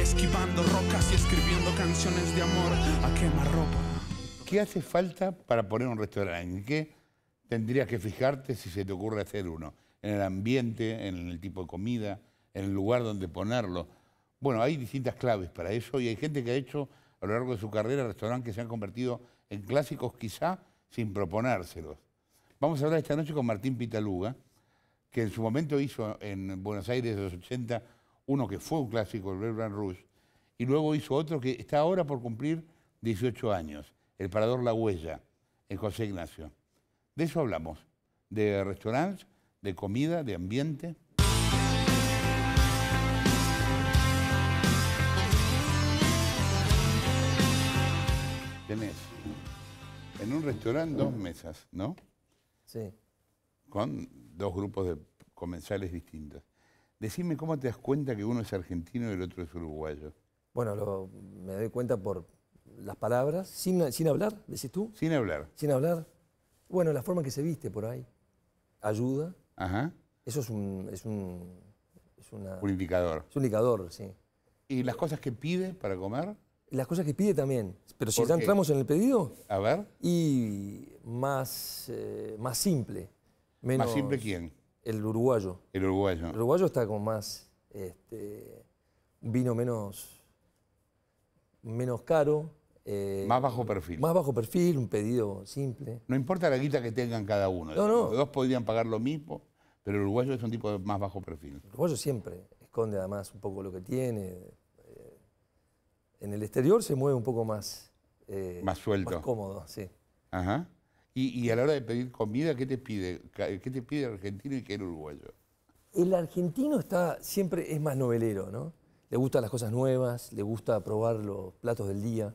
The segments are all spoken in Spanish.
esquivando rocas y escribiendo canciones de amor a quemarropa. ¿Qué hace falta para poner un restaurante? ¿En qué tendrías que fijarte si se te ocurre hacer uno? ¿En el ambiente, en el tipo de comida, en el lugar donde ponerlo? Bueno, hay distintas claves para eso y hay gente que ha hecho a lo largo de su carrera restaurantes que se han convertido en clásicos quizá sin proponérselos. Vamos a hablar esta noche con Martín Pitaluga, que en su momento hizo en Buenos Aires de los 80 uno que fue un clásico, el Blanc Rouge, y luego hizo otro que está ahora por cumplir 18 años, el Parador La Huella, en José Ignacio. De eso hablamos, de restaurantes, de comida, de ambiente. Tenés en un restaurante dos mesas, ¿no? Sí. Con dos grupos de comensales distintos. Decime cómo te das cuenta que uno es argentino y el otro es uruguayo. Bueno, me doy cuenta por las palabras, sin, sin hablar, decís tú. Sin hablar. Sin hablar. Bueno, la forma en que se viste por ahí ayuda. Ajá. Eso es un, es un, indicador. Es un indicador, sí. ¿Y las cosas que pide para comer? Las cosas que pide también. Pero si entramos en el pedido. A ver. Y más, eh, más simple. Menos, ¿Más simple quién? El uruguayo. El uruguayo. El uruguayo está con más. Este, vino menos, menos caro. Eh, más bajo perfil. Más bajo perfil, un pedido simple. No importa la guita que tengan cada uno. Los dos podrían pagar lo mismo, pero el uruguayo es un tipo de más bajo perfil. El uruguayo siempre esconde además un poco lo que tiene. Eh, en el exterior se mueve un poco más. Eh, más suelto. Más cómodo, sí. Ajá. Y, a la hora de pedir comida, ¿qué te pide? ¿Qué te pide el argentino y qué el uruguayo? El argentino está siempre es más novelero, ¿no? Le gustan las cosas nuevas, le gusta probar los platos del día,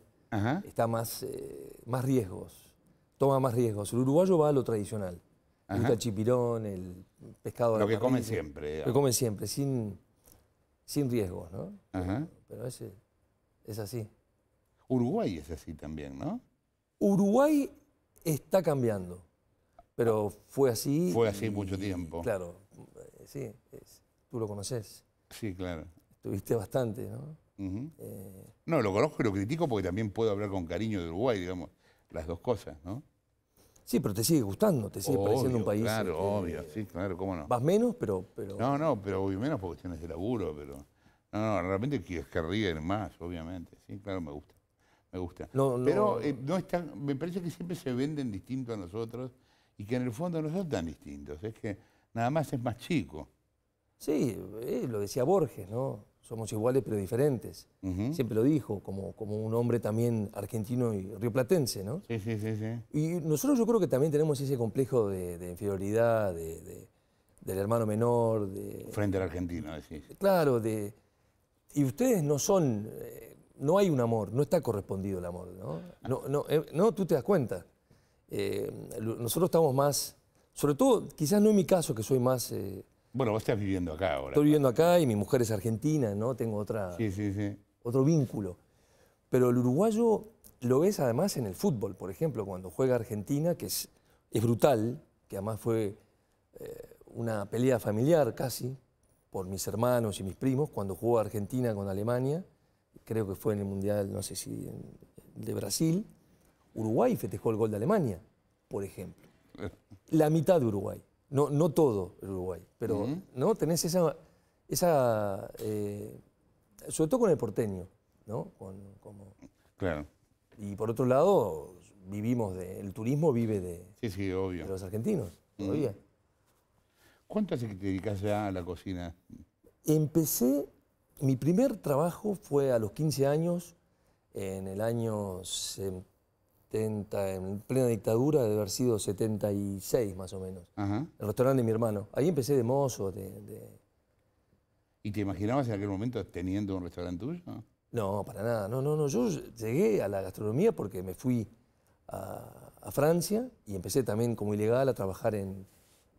está más, eh, más riesgos, toma más riesgos. El uruguayo va a lo tradicional. Le gusta el chipirón, el pescado. Lo que come siempre. Lo que come siempre, sin, riesgos, ¿no? Pero, es así. Uruguay es así también, ¿no? Uruguay está cambiando. Pero fue así. Fue así mucho tiempo. Claro, eh, sí, tú lo conoces. Sí, claro. Estuviste bastante, ¿no? Eh, no, lo conozco y lo critico porque también puedo hablar con cariño de Uruguay, digamos, las dos cosas, ¿no? Sí, pero te sigue gustando, te sigue pareciendo un país. Claro, este, obvio, sí, claro, cómo no. Vas menos, pero, pero. No, no, pero obvio menos por cuestiones de laburo, pero. No, no, realmente que ir más, obviamente, sí, claro, me gusta me gusta. Pero eh, no están, me parece que siempre se venden distintos a nosotros y que en el fondo no son tan distintos, es que nada más es más chico. Sí, eh, lo decía Borges, ¿no? Somos iguales pero diferentes. Siempre lo dijo, como, como un hombre también argentino y rioplatense, ¿no? Sí, sí, sí, sí. Y nosotros yo creo que también tenemos ese complejo de, inferioridad, del hermano menor. De, Frente al argentino, decís. Claro, de... Y ustedes no son... Eh, no hay un amor, no está correspondido el amor, ¿no? No, no, eh, no tú te das cuenta. Eh, nosotros estamos más, sobre todo, quizás no en mi caso, que soy más... Eh, bueno, vos estás viviendo acá ahora. Estoy viviendo acá y mi mujer es argentina, ¿no? Tengo otra, otro vínculo. Pero el uruguayo lo ves además en el fútbol, por ejemplo, cuando juega Argentina, que es, es brutal, que además fue una pelea familiar casi, por mis hermanos y mis primos, cuando jugó Argentina con Alemania creo que fue en el Mundial, no sé si de Brasil, Uruguay festejó el gol de Alemania, por ejemplo. Eh. La mitad de Uruguay, no, no todo Uruguay, pero ¿no? tenés esa, esa eh, sobre todo con el porteño, ¿no? Claro. Y por otro lado, vivimos de, el turismo vive de, sí, sí, obvio. de los argentinos, todavía. ¿Cuánto hace que te dedicas ya a la cocina? Empecé mi primer trabajo fue a los 15 años, en el año 70, en plena dictadura, de haber sido 76 más o menos, el restaurante de mi hermano. Ahí empecé de mozo. De, ¿Y te imaginabas en aquel momento teniendo un restaurante tuyo? No, para nada. No, no, no. Yo llegué a la gastronomía porque me fui a Francia y empecé también como ilegal a trabajar en,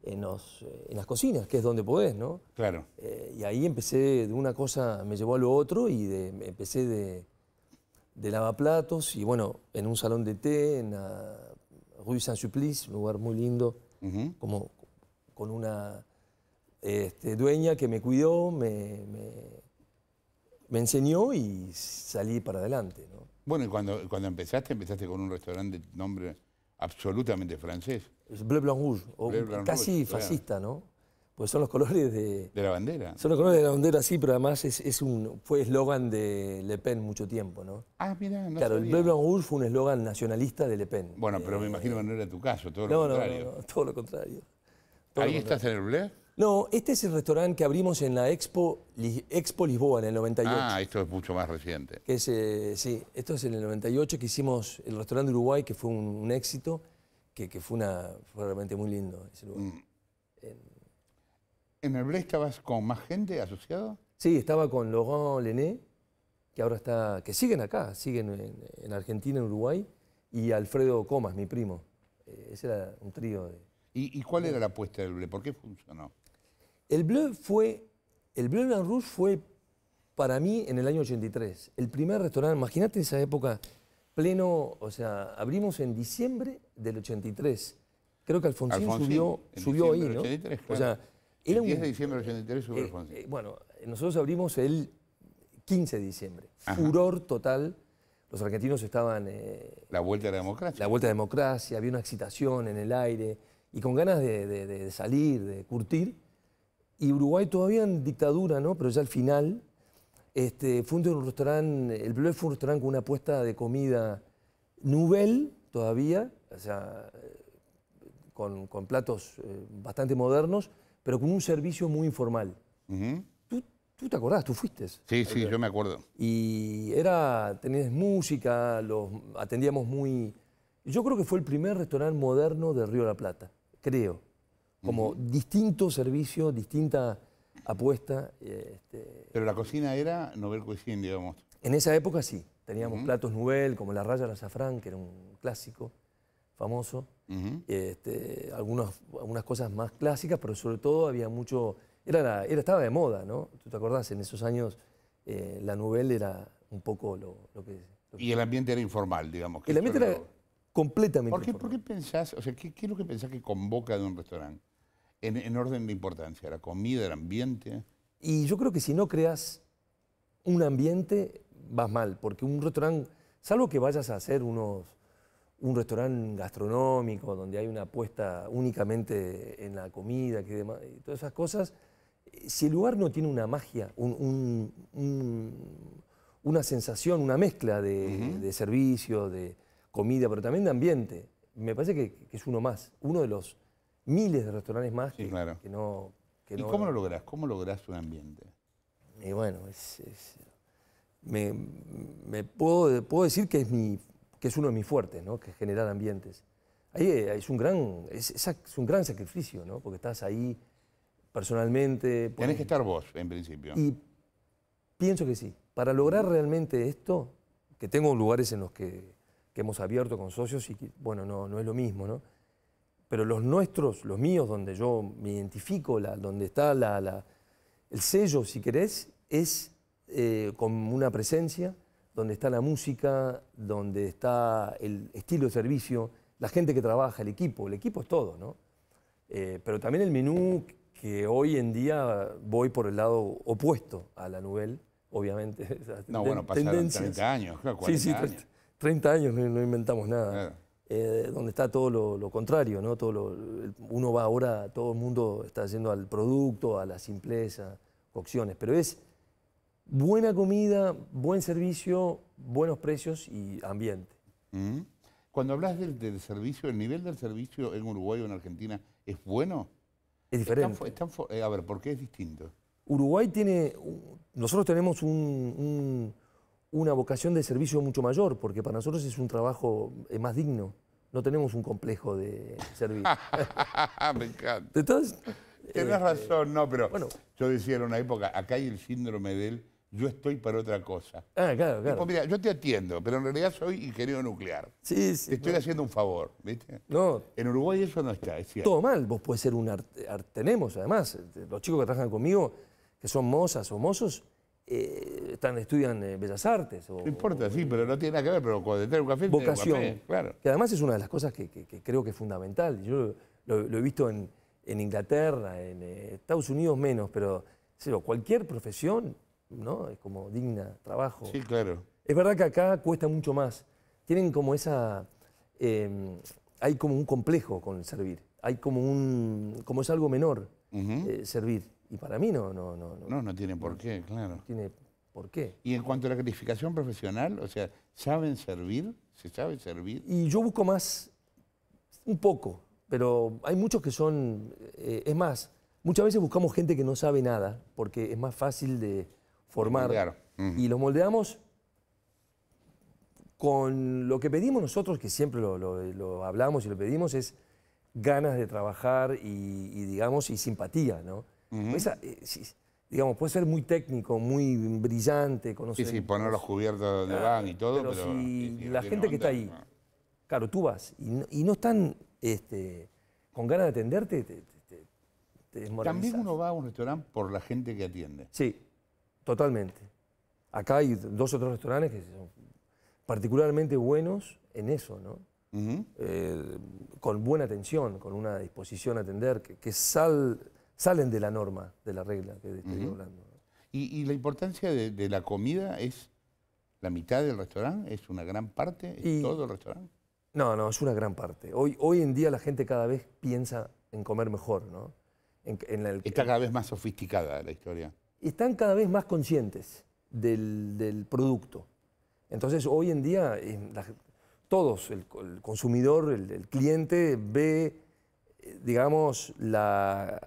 en, los, eh, en las cocinas, que es donde podés, ¿no? Claro. Eh, y ahí empecé de una cosa, me llevó a lo otro y de, empecé de, lavaplatos y bueno, en un salón de té, en la Rue Saint-Suplice, un lugar muy lindo, como con una este, dueña que me cuidó, me, me, enseñó y salí para adelante. ¿no? Bueno, y cuando, cuando empezaste, empezaste con un restaurante de nombre absolutamente francés. Es bleu, blanc, rouge, casi fascista, ¿no? Pues son los colores de... De la bandera. Son los colores de la bandera, sí, pero además es, fue eslogan de Le Pen mucho tiempo, ¿no? Ah, mira, no Claro, el Bleu Blanc Rouge fue un eslogan nacionalista de Le Pen. Bueno, pero me imagino que no era tu caso, todo lo contrario. No, no, todo lo contrario. ¿Ahí estás en el Bleu? No, este es el restaurante que abrimos en la Expo, Expo Lisboa en el 98. Ah, esto es mucho más reciente. Eh, sí, esto es en el 98 que hicimos el restaurante de Uruguay, que fue un, éxito, que, fue, una, realmente muy lindo ese lugar. Mm. En, el BLE estabas con más gente asociada? Sí, estaba con Laurent Lené, que ahora está, que siguen acá, siguen en, Argentina, en Uruguay, y Alfredo Comas, mi primo. Eh, ese era un trío de... ¿Y, cuál era la apuesta del BLE? ¿Por qué funcionó? El Bleu fue, el Bleu Rouge fue para mí en el año 83, el primer restaurante, imagínate esa época pleno, o sea, abrimos en diciembre del 83. Creo que Alfonsín, subió, subió ahí, ¿no? el 10 de diciembre del 83 subió eh, Alfonsín. Eh, bueno, nosotros abrimos el 15 de diciembre. Furor total. Los argentinos estaban... Eh, la vuelta a la democracia. La vuelta a la democracia, había una excitación en el aire y con ganas de, de salir, de curtir. Y Uruguay todavía en dictadura, ¿no? Pero ya al final, este, fue un restaurante, el Blue fue un restaurante con una apuesta de comida Nubel todavía, o sea, eh, con, platos eh, bastante modernos, pero con un servicio muy informal. ¿Tú, te acordás? ¿Tú fuiste? Sí, sí, yo me acuerdo. Y era, tenías música, los atendíamos muy... Yo creo que fue el primer restaurante moderno de Río de la Plata, creo. Como distinto servicio, distinta apuesta. Este, pero la cocina era Novel Cuisine, digamos. En esa época sí. Teníamos platos Novel como la raya al azafrán, que era un clásico famoso. Este, algunas cosas más clásicas, pero sobre todo había mucho... Era, estaba de moda, ¿no? ¿Tú te acordás? En esos años eh, la Novel era un poco lo, que... y el ambiente era informal, digamos. Que el ambiente era completamente informal. ¿Por qué pensás, o sea, qué es lo que pensás que convoca de un restaurante? en, orden de importancia, la comida, el ambiente. Y yo creo que si no creas un ambiente, vas mal, porque un restaurante, salvo que vayas a hacer unos, un restaurante gastronómico donde hay una apuesta únicamente en la comida que y todas esas cosas, si el lugar no tiene una magia, un, una sensación, una mezcla de, de, servicio, de comida, pero también de ambiente, me parece que es uno más, uno de los miles de restaurantes más que, no... ¿Y cómo lo lográs? ¿Cómo lográs un ambiente? Y bueno, es, me, puedo, puedo decir que es, mi, que es uno de mis fuertes, ¿no? que es generar ambientes. Ahí eh, es un gran, es, es un gran sacrificio, ¿no? porque estás ahí personalmente. Pues Tenés que estar vos, en principio. Y pienso que sí. Para lograr realmente esto, que tengo lugares en los que, que hemos abierto con socios y bueno, no, no es lo mismo, ¿no? pero los nuestros, los míos, donde yo me identifico, donde está el sello, si querés, es como eh, con una presencia, donde está la música, donde está el estilo de servicio, la gente que trabaja, el equipo, el equipo es todo, ¿no? Eh, pero también el menú, que hoy en día voy por el lado opuesto a la Nubel, obviamente. No, bueno, pasaron 30 años, claro, sí, sí, 30, años. no, inventamos nada. Eh, donde está todo lo, contrario, ¿no? Todo uno va ahora, todo el mundo está yendo al producto, a la simpleza, cocciones, pero es buena comida, buen servicio, buenos precios y ambiente. Mm. Cuando hablas del, servicio, ¿el nivel del servicio en Uruguay o en Argentina es bueno? Es diferente. Eh, a ver, ¿por qué es distinto? Uruguay tiene, nosotros tenemos un una vocación de servicio mucho mayor, porque para nosotros es un trabajo eh, más digno. No tenemos un complejo de servicio. Me encanta. Entonces, Tienes este, razón, no, pero bueno, yo decía en una época, acá hay el síndrome del yo estoy para otra cosa. Ah, claro, claro. mira, yo te atiendo, pero en realidad soy ingeniero nuclear. Sí, sí. Te estoy haciendo un favor, ¿viste? No. En Uruguay eso no está, es Todo mal, vos puedes ser un... tenemos, además, este, los chicos que trabajan conmigo, que son mozas o mozos, eh, están, estudian eh, Bellas Artes. no importa, sí, pero no tiene nada que ver, pero cuando te Vocación, que además es una de las cosas que, creo que es fundamental. Yo lo, he visto en, Inglaterra, en eh, Estados Unidos menos, pero cualquier profesión ¿no? es como digna, trabajo. Sí, claro. Es verdad que acá cuesta mucho más. Tienen como esa... Em, hay como un complejo con el servir. Hay como un... como es algo menor servir. Y para mí no, no, no. No, no, no tiene por qué, claro. No tiene por qué. Y en cuanto a la calificación profesional, o sea, ¿saben servir? ¿Se sabe servir? Y yo busco más, un poco, pero hay muchos que son, eh, es más, muchas veces buscamos gente que no sabe nada, porque es más fácil de formar. Y los moldeamos con lo que pedimos nosotros, que siempre lo, hablamos y lo pedimos, es ganas de trabajar y, y digamos, y simpatía, ¿no? Esa, eh, digamos, puede ser muy técnico, muy brillante, conocer... Sí, sí, poner los cubiertos donde van y todo, pero... pero si eh, la gente que está ahí, claro, tú vas y no, están este, con ganas de atenderte, te, te, También uno va a un restaurante por la gente que atiende. Sí, totalmente. Acá hay dos otros restaurantes que son particularmente buenos en eso, ¿no? Eh, con buena atención, con una disposición a atender, que sal, salen de la norma, de la regla que estoy hablando. ¿Y, la importancia de, la comida es la mitad del restaurante? ¿Es una gran parte? ¿Es todo el restaurante? No, no, es una gran parte. Hoy, hoy en día la gente cada vez piensa en comer mejor, ¿no? En, Está cada vez más sofisticada la historia. Están cada vez más conscientes del, producto. Entonces, hoy en día, eh, todos, el, consumidor, el, cliente, ve, eh, digamos, la,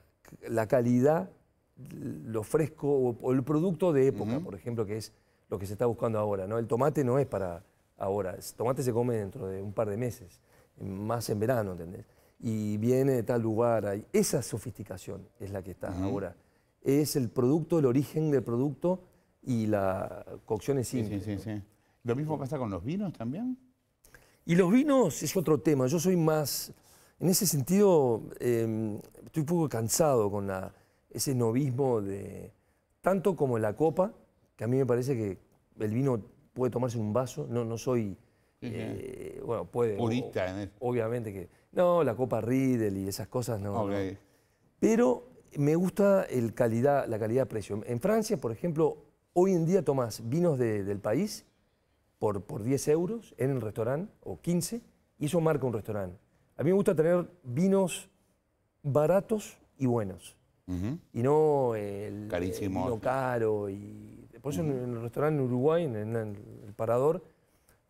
la calidad, lo fresco o, el producto de época, por ejemplo, que es lo que se está buscando ahora. ¿no? El tomate no es para ahora, el tomate se come dentro de un par de meses, más en verano, ¿entendés? Y viene de tal lugar. Esa sofisticación es la que está ahora. Es el producto, el origen del producto y la cocción es simple. Sí, sí, sí, ¿Lo mismo pasa con los vinos también? Y los vinos es otro tema. Yo soy más... En ese sentido, em, estoy un poco cansado con ese novismo de tanto como la copa, que a mí me parece que el vino puede tomarse en un vaso, no, no soy... Eh, bueno, puede... Purista en Obviamente que... No, la copa Riddle y esas cosas no. Pero me gusta el calidad, la calidad-precio. En Francia, por ejemplo, hoy en día tomas vinos del país por, por 10 euros en el restaurante, o 15, y eso marca un restaurante. A mí me gusta tener vinos baratos y buenos. Y no el, vino caro. Y, por eso en el restaurante en Uruguay, en, el Parador,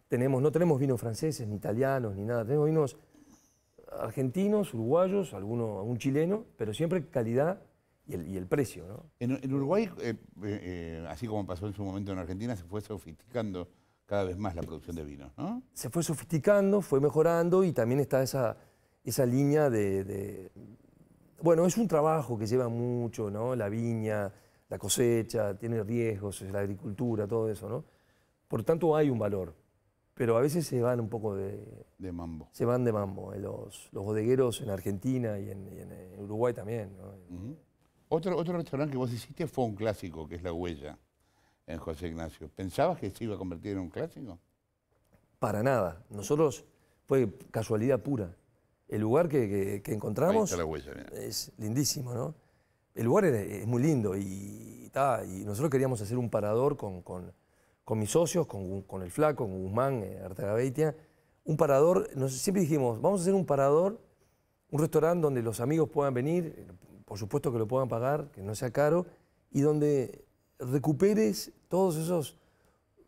tenemos, no tenemos vinos franceses, ni italianos, ni nada. Tenemos vinos argentinos, uruguayos, alguno, algún chileno, pero siempre calidad y el, precio. ¿no? En, Uruguay, eh, eh, eh, así como pasó en su momento en Argentina, se fue sofisticando cada vez más la producción de vino. ¿no? Se fue sofisticando, fue mejorando y también está esa, esa línea de, Bueno, es un trabajo que lleva mucho, ¿no? La viña, la cosecha, tiene riesgos, la agricultura, todo eso, ¿no? Por tanto, hay un valor, pero a veces se van un poco de... De mambo. Se van de mambo. ¿eh? los, los, bodegueros en Argentina y en, eh, Uruguay también, otro, otro restaurante que vos hiciste fue un clásico, que es La Huella en José Ignacio. ¿Pensabas que se iba a convertir en un clásico? Para nada. Nosotros fue casualidad pura. El lugar que, encontramos es lindísimo, ¿no? El lugar es, muy lindo y, y, y, nosotros queríamos hacer un parador con, con, mis socios, con, el Flaco, con Guzmán, eh, Artagabeitia. Un parador, nos, siempre dijimos, vamos a hacer un parador, un restaurante donde los amigos puedan venir, por supuesto que lo puedan pagar, que no sea caro, y donde recuperes todas esas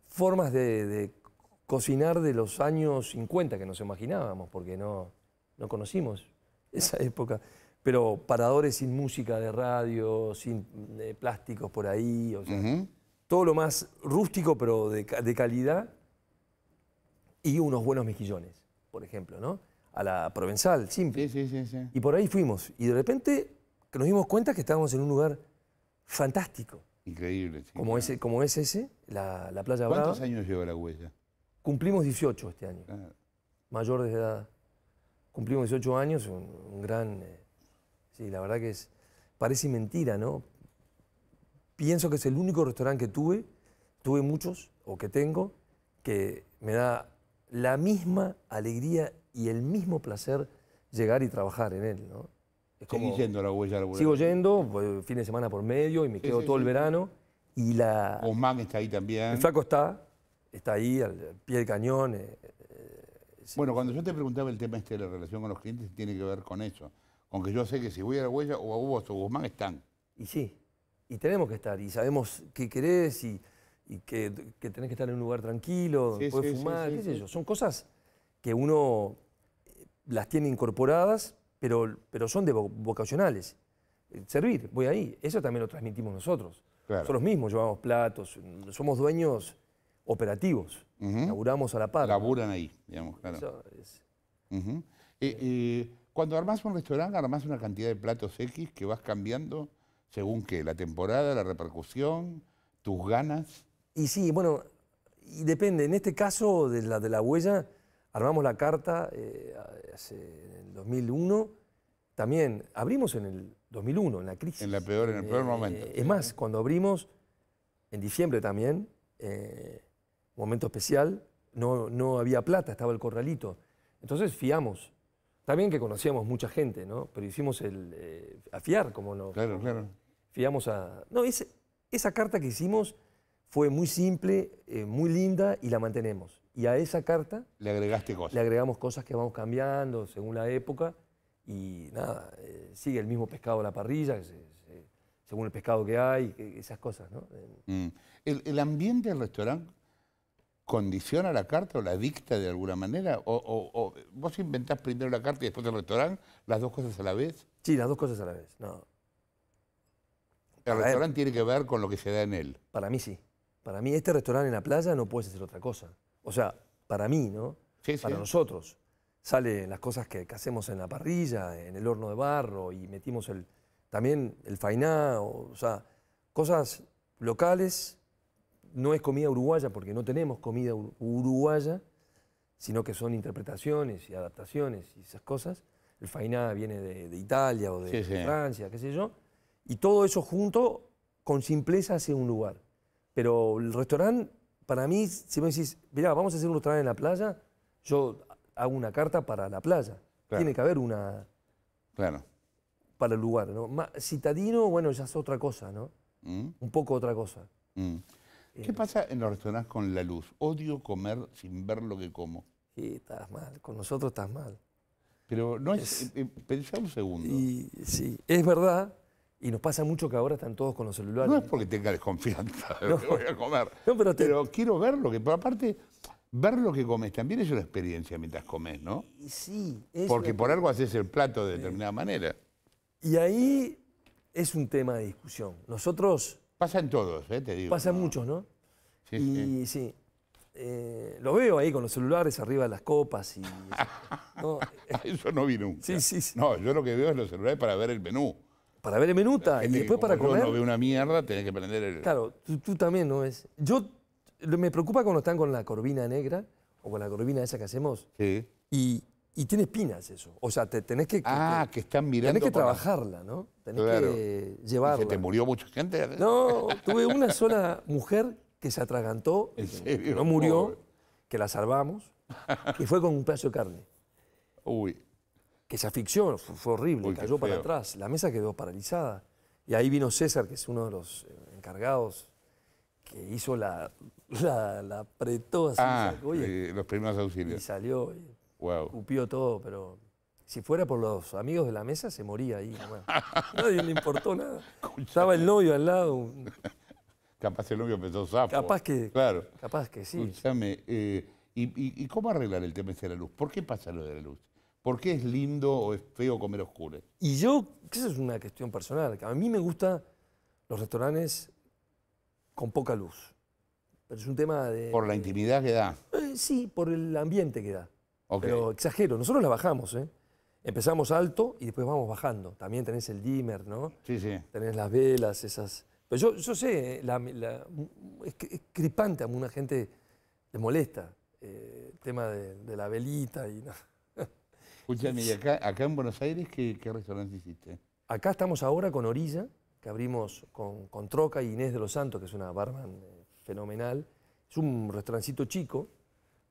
formas de, cocinar de los años 50 que nos imaginábamos, porque no, no conocimos esa época. Pero paradores sin música de radio, sin eh, plásticos por ahí, o sea, todo lo más rústico pero de, calidad y unos buenos mejillones, por ejemplo, ¿no? A la provenzal, simple. Y por ahí fuimos. Y de repente nos dimos cuenta que estábamos en un lugar fantástico. Increíble. Sí, como, como es ese, la, Playa Brava. ¿Cuántos años lleva la huella? Cumplimos 18 este año. Ah. Mayor de edad. Cumplimos 18 años, un, gran... Eh, sí, la verdad que es... Parece mentira, ¿no? Pienso que es el único restaurante que tuve, tuve muchos, o que tengo, que me da la misma alegría y el mismo placer llegar y trabajar en él, ¿no? Seguí yendo a la huella Sigo yendo, fin de semana por medio y me quedo todo el verano. Y la... Osman está ahí también. El flaco está, está ahí al pie del cañón. Eh, eh, bueno, cuando yo te preguntaba el tema este de la relación con los clientes, tiene que ver con eso. Con que yo sé que si voy a la huella, o a vos o Guzmán están. Y sí, y tenemos que estar, y sabemos qué querés y, que, que, tenés que estar en un lugar tranquilo, podés fumar, qué sé yo. Son cosas que uno eh, las tiene incorporadas, pero, son de vocacionales. Eh, servir, voy ahí. Eso también lo transmitimos nosotros. Nosotros mismos llevamos platos, somos dueños operativos, laburamos a la par. Laburan ahí, digamos, claro. cuando armás un restaurante, armás una cantidad de platos X que vas cambiando según qué, la temporada, la repercusión, tus ganas. Y sí, bueno, depende. En este caso de la, de la huella, Armamos la carta eh, en el 2001, también abrimos en el 2001, en la crisis. En, peor, en el peor eh, momento. es más, cuando abrimos, en diciembre también, eh, momento especial, no, no había plata, estaba el corralito. Entonces fiamos. También que conocíamos mucha gente, ¿no? Pero hicimos el, eh, fiar, como no. Claro, claro. Fiamos a... No, esa carta que hicimos fue muy simple, eh, muy linda y la mantenemos. Y a esa carta... Le agregaste cosas. Le agregamos cosas que vamos cambiando según la época y nada, eh, sigue el mismo pescado a la parrilla, según el pescado que hay, esas cosas, ¿no? Mm. ¿El, ambiente del restaurante condiciona la carta o la dicta de alguna manera? O, vos inventás primero la carta y después el restaurante? ¿Las dos cosas a la vez? Sí, las dos cosas a la vez, no. ¿El restaurante tiene que ver con lo que se da en él? Para mí sí. Para mí, este restaurante en la playa no puede ser otra cosa. O sea, para mí, ¿no? para nosotros. Salen las cosas que, hacemos en la parrilla, en el horno de barro, y metimos el, también el fainá, o, sea, cosas locales. No es comida uruguaya, porque no tenemos comida uruguaya, sino que son interpretaciones y adaptaciones y esas cosas. El fainá viene de, Italia o de Francia, qué sé yo. Y todo eso junto, con simpleza, hace un lugar. Pero el restaurante, para mí, si me decís, mirá, vamos a hacer un restaurante en la playa, yo hago una carta para la playa. Tiene que haber una. Claro. Para el lugar, ¿no? citadino, bueno, ya es otra cosa, ¿no? Mm. Un poco otra cosa. Mm. Eh. ¿Qué pasa en los restaurantes con la luz? Odio comer sin ver lo que como. Sí, estás mal, con nosotros estás mal. Pero no es. Eh, eh, un segundo. Y, sí, es verdad, y nos pasa mucho que ahora están todos con los celulares. No es porque tenga desconfianza, de lo que voy a comer. pero, quiero ver lo que. aparte, ver lo que comes también es una experiencia mientras comes, ¿no? Sí. porque por algo haces el plato de determinada manera. Y ahí es un tema de discusión. Nosotros. Pasan todos, ¿eh? te digo. Pasan muchos, ¿no? Sí. sí. Eh, lo veo ahí con los celulares arriba de las copas y. Eh. Eso no vi nunca. Sí, sí, sí. No, yo lo que veo es los celulares para ver el menú para ver menuta y después para comer. no ve una mierda, tenés que prender el. Claro, tú, también no es. Yo me preocupa cuando están con la corvina negra o con la corvina esa que hacemos. Sí. Y, y tiene espinas eso. O sea, te, tenés que. Ah, que, están mirando. Tenés que trabajarla, ¿no? Tenés que llevarla. ¿Se te murió mucha gente? ¿eh? No, tuve una sola mujer que se atragantó, no murió, que la salvamos, y fue con un pedazo de carne. Uy que se asfixió, fue, horrible, cayó para atrás, la mesa quedó paralizada. Y ahí vino César, que es uno de los eh, encargados, que hizo la, la, apretó así, ah, eh, los primeros auxilios. Y salió, y cupió todo, pero si fuera por los amigos de la mesa, se moría ahí. nadie le importó nada. Estaba el novio al lado. Capaz el novio empezó sapo. Capaz que, claro. capaz que sí. Escúchame, eh, y, y, cómo arreglar el tema de la luz? ¿Por qué pasa lo de la luz? ¿Por qué es lindo o es feo comer oscuro? Y yo, esa es una cuestión personal. A mí me gustan los restaurantes con poca luz. Pero es un tema de... ¿Por la intimidad que da? Eh, sí, por el ambiente que da. Pero exagero, nosotros la bajamos, ¿eh? Empezamos alto y después vamos bajando. También tenés el dimmer, ¿no? Sí, sí. Tenés las velas, esas... Pero yo, sé, eh, la, es, cripante a una gente le molesta eh, el tema de, la velita y... nada. ¿y acá, acá en Buenos Aires qué, restaurante hiciste? Acá estamos ahora con Orilla, que abrimos con, Troca y Inés de los Santos, que es una barman eh, fenomenal. Es un restaurancito chico,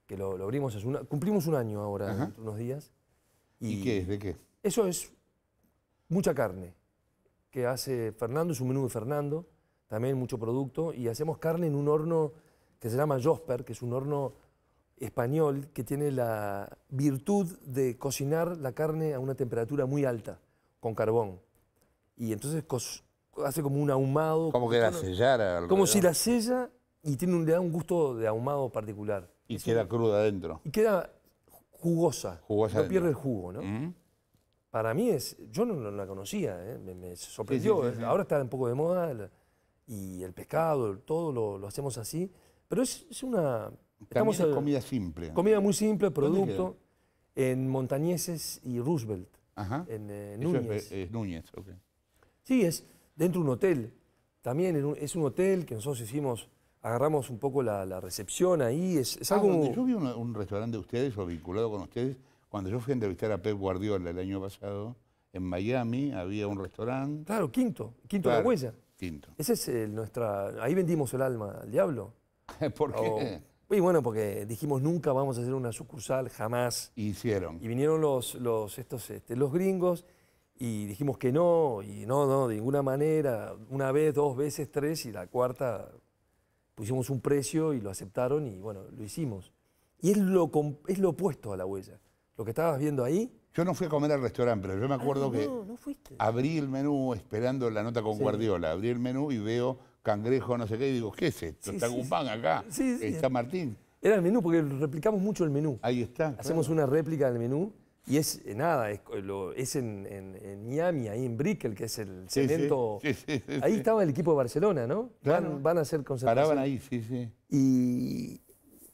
que lo, abrimos hace cumplimos un año ahora, unos días. Y, qué es? ¿De qué? Eso es mucha carne que hace Fernando, es un menú de Fernando, también mucho producto, y hacemos carne en un horno que se llama Josper, que es un horno español que tiene la virtud de cocinar la carne a una temperatura muy alta, con carbón. Y entonces hace como un ahumado. Como que la sellara. Como si la sella y tiene un, le da un gusto de ahumado particular. Y queda cruda adentro. Y queda jugosa. Jugosa. No pierde el jugo, ¿no? Mm. Para mí es. Yo no, la conocía, ¿eh? me, sorprendió. ¿eh? Ahora está un poco de moda y el pescado, todo lo, hacemos así. Pero es una comida simple. Comida muy simple, producto, en Montañeses y Roosevelt, Ajá. en eh, Núñez. Eh, es, Núñez, ok. Sí, es dentro de un hotel. También es un hotel que nosotros hicimos, agarramos un poco la, recepción ahí. Es, ah, algo... yo vi un, restaurante de ustedes o vinculado con ustedes, cuando yo fui a entrevistar a Pep Guardiola el año pasado, en Miami había un restaurante. Claro, Quinto, Quinto de La Huella. Quinto. Ese es el, nuestra... Ahí vendimos el alma al diablo. ¿Por qué? Y bueno, porque dijimos nunca vamos a hacer una sucursal, jamás. Hicieron. Y vinieron los, los, estos, este, los gringos y dijimos que no, y no, no, de ninguna manera. Una vez, dos veces, tres, y la cuarta pusimos un precio y lo aceptaron y bueno, lo hicimos. Y es lo, es lo opuesto a la huella. Lo que estabas viendo ahí. Yo no fui a comer al restaurante, pero yo me ah, acuerdo que no abrí el menú esperando la nota con Guardiola. Abrí el menú y veo cangrejo, no sé qué, digo, ¿qué es esto? ¿Está acá? Sí, ¿Está Martín? Era el menú, porque replicamos mucho el menú. Ahí está. Hacemos una réplica del menú y es eh, nada, es, en, Miami, ahí en Brickell, que es el cemento. ahí estaba el equipo de Barcelona, ¿no? Van, a hacer concentración. Paraban ahí, sí, sí. Y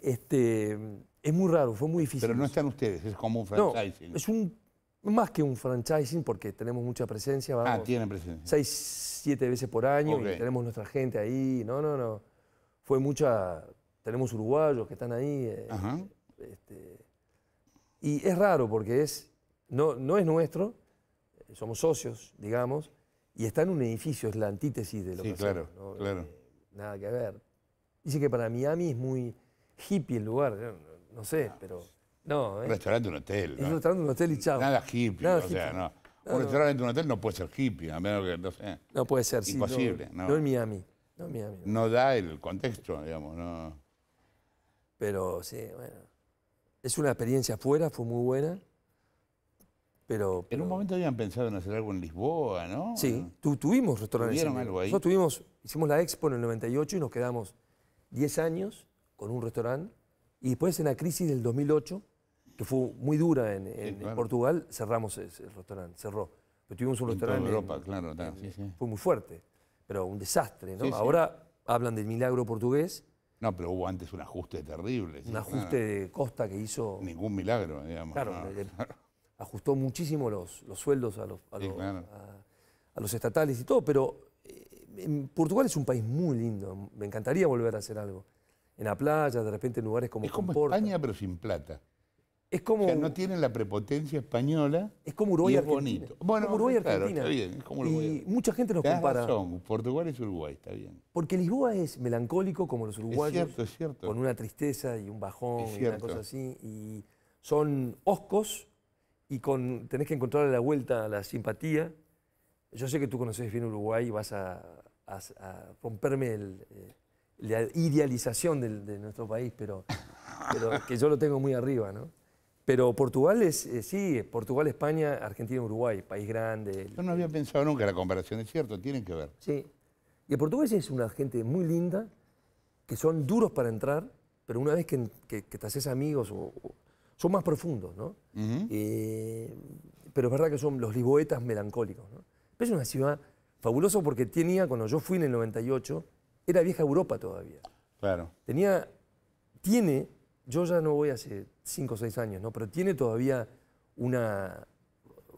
este, es muy raro, fue muy difícil. Pero no están ustedes, es como un franchising. No, es un más que un franchising, porque tenemos mucha presencia. ah, presencia. Seis, siete veces por año y tenemos nuestra gente ahí. No, no, no. Fue mucha. Tenemos uruguayos que están ahí. Eh, este, y es raro porque es, no, no es nuestro, eh, somos socios, digamos, y está en un edificio, es la antítesis de lo que claro, claro. Eh, nada que ver. Dice que para Miami es muy hippie el lugar, no sé, ah. pero no, ¿eh? Un restaurante, un hotel. un restaurante, un hotel y chao. Nada hippie, o sea, no. un restaurante, un hotel no puede ser hippie, a menos que, no sé. No puede ser, Imposible, no, en Miami. No en Miami. No. da el contexto, digamos, no. Pero sí, bueno. Es una experiencia fuera, fue muy buena. Pero, En un momento habían pensado en hacer algo en Lisboa, ¿no? Sí, tuvimos restaurantes. ahí? Nosotros tuvimos, hicimos la expo en el 98 y nos quedamos 10 años con un restaurante. Y después en la crisis del 2008 que fue muy dura en, Portugal, cerramos el restaurante, cerró. Pero tuvimos un en restaurante. Europa, claro, Fue muy fuerte, pero un desastre, ¿no? Ahora hablan del milagro portugués. No, pero hubo antes un ajuste terrible. Un ajuste de costa que hizo. Ningún milagro, digamos. Claro, ajustó muchísimo los, sueldos a los, a, los, estatales y todo, pero eh, Portugal es un país muy lindo. Me encantaría volver a hacer algo. En la playa, de repente en lugares como. Es como España, pero sin plata. Es como, no tienen la prepotencia española. Es como Uruguay y Bueno, claro, Está bien, es Uruguay. Y mucha gente nos compara. Portugal es Uruguay, está bien. Porque Lisboa es melancólico como los uruguayos. cierto, Con una tristeza y un bajón y una cosa así. Y son oscos y con, tenés que encontrarle la vuelta a la simpatía. Yo sé que tú conoces bien Uruguay y vas a, romperme el, eh, la idealización de nuestro país, pero, pero que yo lo tengo muy arriba, ¿no? Pero Portugal es, eh, sí, Portugal, España, Argentina, Uruguay, país grande. Yo no había pensado nunca la comparación, es cierto, tienen que ver. Sí. Y el portugués es una gente muy linda, que son duros para entrar, pero una vez que, te haces amigos, son más profundos, ¿no? Eh, pero es verdad que son los liboetas melancólicos, ¿no? Pero es una ciudad fabulosa porque tenía, cuando yo fui en el 98, era vieja Europa todavía. Claro. Tenía, tiene, yo ya no voy a hacer cinco o seis años, ¿no? Pero tiene todavía una,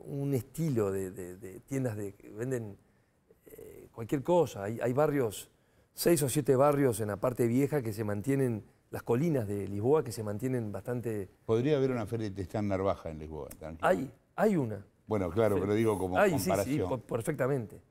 un estilo de, tiendas de, que venden eh, cualquier cosa. Hay, barrios, seis o siete barrios en la parte vieja que se mantienen, las colinas de Lisboa que se mantienen bastante... Podría haber una feria de San Narvaja en Lisboa. Hay, hay una. Bueno, claro, pero digo como Ay, comparación. sí, perfectamente.